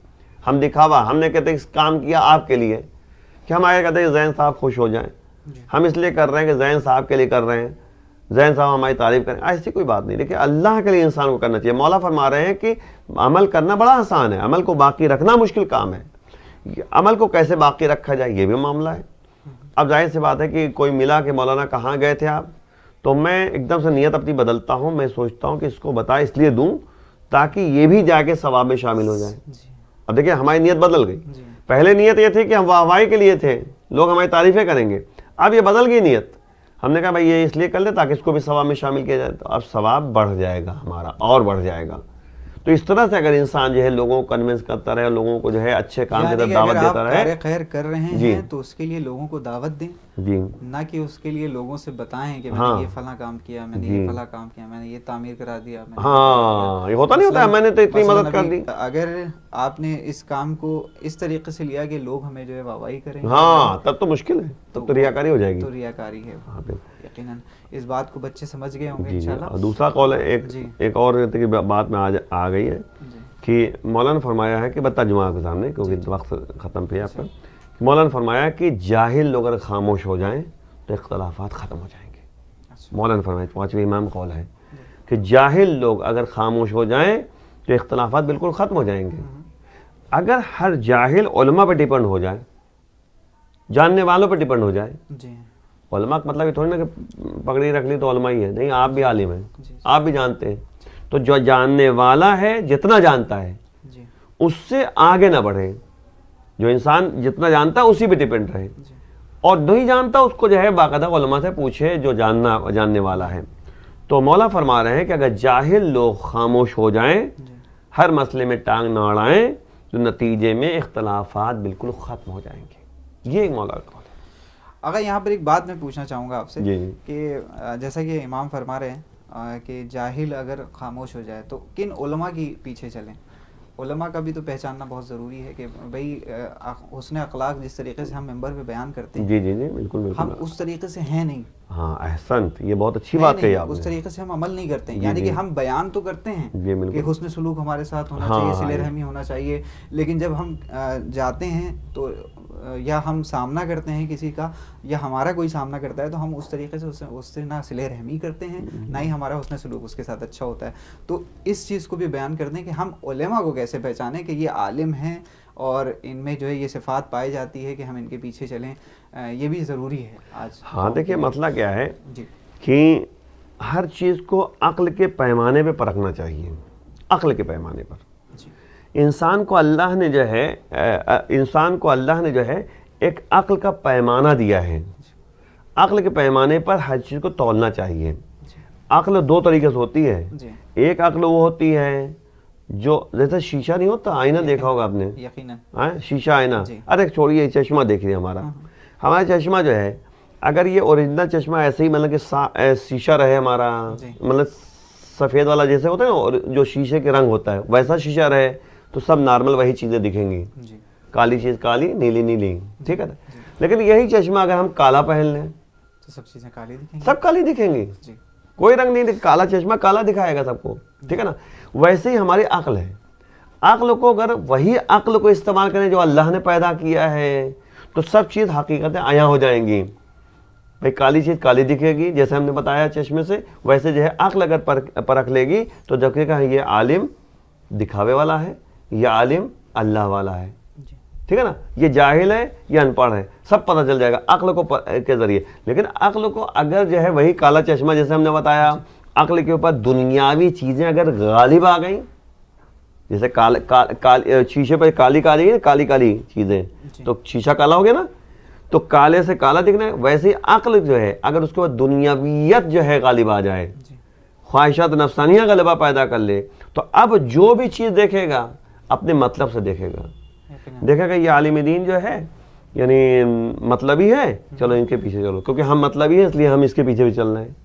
हम दिखावा हमने कहते इस काम किया आपके लिए कि हम आगे कहते हैं जैन साहब खुश हो जाएं हम इसलिए कर रहे हैं कि जैन साहब के लिए कर रहे हैं जैन साहब हमारी तारीफ करें ऐसी कोई बात नहीं देखिए अल्लाह के लिए इंसान को करना चाहिए मौला फरमा रहे हैं कि अमल करना बड़ा आसान है अमल को बाकी रखना मुश्किल काम है अमल को कैसे बाकी रखा जाए ये भी मामला है अब जाहिर सी बात है कि कोई मिला कि मौलाना कहाँ गए थे आप तो मैं एकदम से नीयत अपनी बदलता हूँ मैं सोचता हूँ कि इसको बताए इसलिए दूँ ताकि ये भी जाके सवाब में शामिल हो जाए अब देखिए हमारी नीयत बदल गई पहले नीयत ये थी कि हम वाहवाही के लिए थे लोग हमारी तारीफ़ें करेंगे अब ये बदल गई नीयत हमने कहा भाई ये इसलिए कर ले ताकि इसको भी सवाब में शामिल किया जाए तो अब सवाब बढ़ जाएगा हमारा और बढ़ जाएगा तो इस तरह से अगर इंसान जो है लोगों को कन्विंस करता रहे लोगों को जो है अच्छे काम की तरफ दावत देता रहे खैर कर रहे हैं तो उसके लिए लोगों को दावत दें जी ना कि उसके लिए लोगों से बताएं कि मैंने हाँ। ये फला काम किया मैंने ये फला काम किया मैंने ये तामीर करा दिया हाँ ये होता नहीं होता है मैंने तो इतनी मदद कर दी अगर आपने इस काम को इस तरीके से लिया कि लोग हमें जो है वाहवाही करें हाँ तब तो मुश्किल है तब तो, तो रियाकारी हो जाएगी तो रियाकारी है यकीनन इस बात को बच्चे समझ गए होंगे इंशाल्लाह दूसरा कॉल है एक एक और की बात में आज आ गई है कि मौलाना फरमाया है कि बतजमा के सामने क्योंकि वक्त ख़त्म पे आपका मौलाना फरमाया कि जाहिल लोग अगर खामोश हो जाएं तो इख्तलाफात ख़त्म हो जाएंगे अच्छा। मौलाना फरमाया पाँचवें इमाम कौल है कि जाहिल लोग अगर खामोश हो जाएं तो इख्तलाफात बिल्कुल ख़त्म हो जाएंगे हम्म। अगर हर जाहिल उलमा पर डिपेंड हो जाए जानने वालों पर डिपेंड हो जाए का मतलब ये थोड़ी ना कि पगड़ी रख ली तो ही है नहीं आप भी आलिम हैं आप भी जानते हैं तो जो जानने वाला है जितना जानता है उससे आगे ना बढ़े जो इंसान जितना जानता है उसी पर डिपेंड रहे और नहीं जानता उसको जो है बाकायदा से पूछे जो जानना जानने वाला है तो मौला फरमा रहे हैं कि अगर जाहिल लोग खामोश हो जाएं हर मसले में टांग ना अड़ाएं तो नतीजे में इख्तलाफात बिल्कुल ख़त्म हो जाएंगे ये एक मौला का अगर यहाँ पर एक बात मैं पूछना चाहूँगा आपसे कि जैसा कि इमाम फरमा रहे हैं कि जाहिल अगर खामोश हो जाए तो किन उलमा की पीछे चलें उलमा का भी तो पहचानना बहुत ज़रूरी है कि भाई हुसन अखलाक जिस तरीके से हम मेंबर पे बयान करते हैं जी जी जी बिल्कुल बिल्कुल हम उस तरीके से हैं नहीं हाँ एहसन ये बहुत अच्छी बात है उस तरीके से हम अमल नहीं करते हैं यानी कि हम बयान तो करते हैं कि हुस्न सलूक हमारे साथ होना हाँ, चाहिए हाँ, सिले रहमी होना चाहिए लेकिन जब हम जाते हैं तो या हम सामना करते हैं किसी का या हमारा कोई सामना करता है तो हम उस तरीके से उससे उससे ना सिले रहमी करते हैं हम्म। ना ही हमारा उसने सलूक उसके साथ अच्छा होता है तो इस चीज़ को भी बयान कर दें कि हम उलेमा को कैसे पहचानें कि ये आलिम हैं और इनमें जो है ये सिफात पाई जाती है कि हम इनके पीछे चलें ये भी ज़रूरी है आज हाँ देखिए मसला क्या है जी कि हर चीज़ को अक्ल के पैमाने पर परखना चाहिए अक्ल के पैमाने पर इंसान को अल्लाह ने जो है इंसान को अल्लाह ने जो है एक अक्ल का पैमाना दिया है अक्ल के पैमाने पर हर चीज़ को तोलना चाहिए अक्ल दो तरीके से होती है एक अक्ल वो होती है जो जैसे शीशा नहीं होता आईना देखा होगा आपने यकीनन हाँ, शीशा आईना अरे छोड़िए चश्मा देख रही हमारा हाँ, हाँ। हमारा चश्मा जो है अगर ये ओरिजिनल चश्मा ऐसे ही मतलब कि शीशा रहे हमारा मतलब सफ़ेद वाला जैसे होता है ना और जो शीशे के रंग होता है वैसा शीशा रहे तो सब नॉर्मल वही चीज़ें दिखेंगी काली चीज़ काली नीली नीली ठीक है ना लेकिन यही चश्मा अगर हम काला पहन लें तो सब चीज़ें काली दिखेंगी सब काली दिखेंगी कोई रंग नहीं दिख काला चश्मा काला दिखाएगा सबको ठीक है ना वैसे ही हमारी अकल है अकल को अगर वही अक्ल को इस्तेमाल करें जो अल्लाह ने पैदा किया है तो सब चीज़ हकीकतें आया हो जाएंगी भाई काली चीज़ काली दिखेगी जैसे हमने बताया चश्मे से वैसे जो है अकल अगर परख लेगी तो जबकि कहा ये आलिम दिखावे वाला है यह आलिम अल्लाह वाला है ठीक है ना ये जाहिल है या अनपढ़ है सब पता चल जाएगा अक्ल को के ज़रिए लेकिन अक्ल को अगर जो है वही काला चश्मा जैसे हमने बताया अक्ल के ऊपर दुनियावी चीज़ें अगर गालिब आ गई जैसे काल का, काल शीशे पर काली काली है काली काली चीज़ें तो शीशा काला हो गया ना तो काले से काला दिखना है वैसे अक्ल जो है अगर उसके बाद दुनियावीत जो है गालिब आ जाए ख्वाहिशात नफसानियाँ गलबा पैदा कर ले तो अब जो भी चीज़ देखेगा अपने मतलब से देखेगा हाँ। देखेगा ये आलिम दीन जो है यानी मतलब ही है चलो इनके पीछे चलो क्योंकि हम मतलब ही है इसलिए हम इसके पीछे भी चल रहे हैं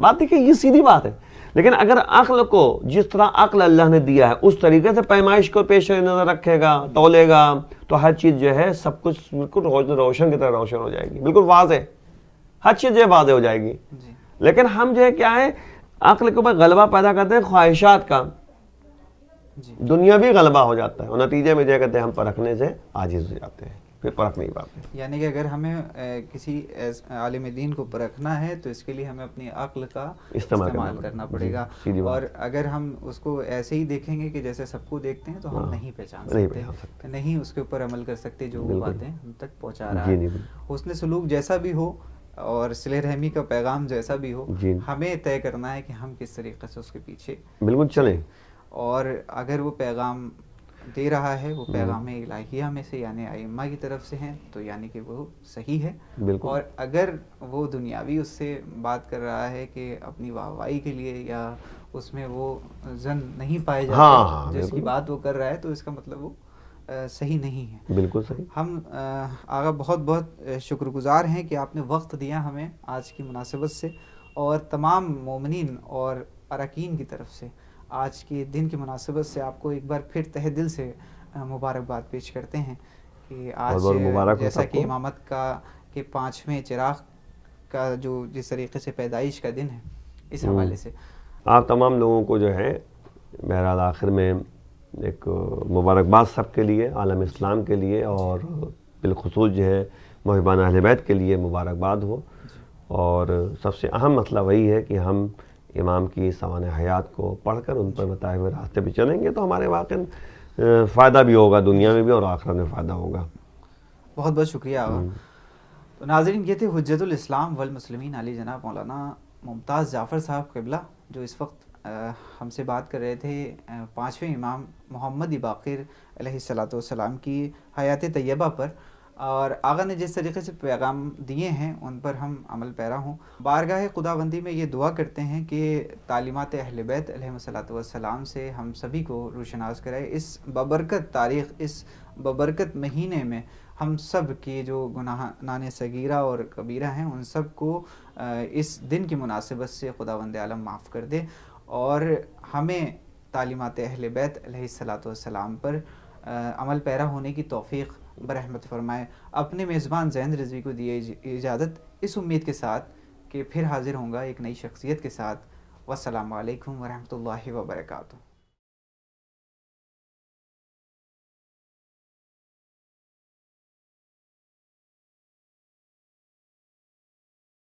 बात देखिए ये सीधी बात है लेकिन अगर अक्ल को जिस तरह अक्ल अल्लाह ने दिया है उस तरीके से पैमाइश को पेश नज़र रखेगा तोलेगा तो हर चीज़ जो है सब कुछ बिल्कुल रोशन रोशन की तरह रोशन हो जाएगी बिल्कुल वाज हर चीज़ जो है वाज हो जाएगी लेकिन हम जो है क्या है अक्ल के ऊपर गलबा पैदा करते हैं ख्वाहिशात का दुनियावी गलबा हो जाता है और नतीजे में जय कहते हैं हम परखने से आजिज हो जाते हैं फिर परख नहीं पाते यानी कि अगर हमें किसी आलिम दीन को परखना है तो इसके लिए हमें अपनी अक्ल का इस्तेमाल करना, करना पड़ेगा और अगर हम उसको ऐसे ही देखेंगे कि जैसे सबको देखते हैं तो हम हाँ। नहीं पहचान सकते, नहीं, सकते नहीं उसके ऊपर अमल कर सकते जो वो बातें हम तक पहुँचा रहा है उसने सलूक जैसा भी हो और सिले रहमी का पैगाम जैसा भी हो हमें तय करना है कि हम किस तरीके से उसके पीछे बिल्कुल चले और अगर वो पैगाम दे रहा है वो हम्म। पैगाम इलाहिया में से यानी आइम्मा की तरफ से हैं तो यानी कि वो सही है और अगर वो दुनियावी उससे बात कर रहा है कि अपनी वाहवाही के लिए या उसमें वो जन नहीं पाए जाते हाँ, हाँ, जिसकी बात वो कर रहा है तो इसका मतलब वो आ, सही नहीं है बिल्कुल सही हम आगा बहुत बहुत शुक्रगुजार हैं कि आपने वक्त दिया हमें आज की मुनासिबत से और तमाम मोमिन और अरकान की तरफ से आज के दिन की मुनासिबत से आपको एक बार फिर तह दिल से मुबारकबाद पेश करते हैं कि आज जैसा कि इमामत का के पाँचवें चिराग का जो जिस तरीके से पैदाइश का दिन है इस हम्म। हवाले से आप तमाम लोगों को जो है बहरहाल आखिर में एक मुबारकबाद सब के लिए आलम इस्लाम के लिए और बिलखसूस जो है महबान अहल के लिए मुबारकबाद हो और सबसे अहम मसला वही है कि हम इमाम की सामान हयात को पढ़कर उन पर बताए हुए रास्ते पर चलेंगे तो हमारे वाक़ फ़ायदा भी होगा दुनिया में भी और आखिर में फ़ायदा होगा बहुत बहुत शुक्रिया हम्म। तो नाजरीन ये थे हजतलाम वलमसलमिन अली जनाब मौलाना मुमताज़ जाफ़र साहब कबला जो इस वक्त हमसे बात कर रहे थे पाँचवें इमाम मोहम्मद बाक़िर सलाम की हयात तय्यबा पर और आगा ने जिस तरीके से पैगाम दिए हैं उन पर हम अमल पैरा हों बारगाह खुदाबंदी में ये दुआ करते हैं कि तालीमत अहल बैतम से हम सभी को रोशनास कराए इस बबरकत तारीख़ इस बबरकत महीने में हम सब के जो गुनाह नान सगीरा और कबीरा हैं उन सब को इस दिन की मुनासिबत से खुदाबंद आलम माफ़ कर दे और हमें तालीमत अहल बैत सलाम पर अमल पैरा होने की तोफ़ी बरहमत फरमाए अपने मेज़बान जैन रजवी को दिए इजाज़त इस उम्मीद के साथ कि फिर हाज़िर होंगे एक नई शख्सियत के साथ वालेकुम वरहमत वर्का वबरकू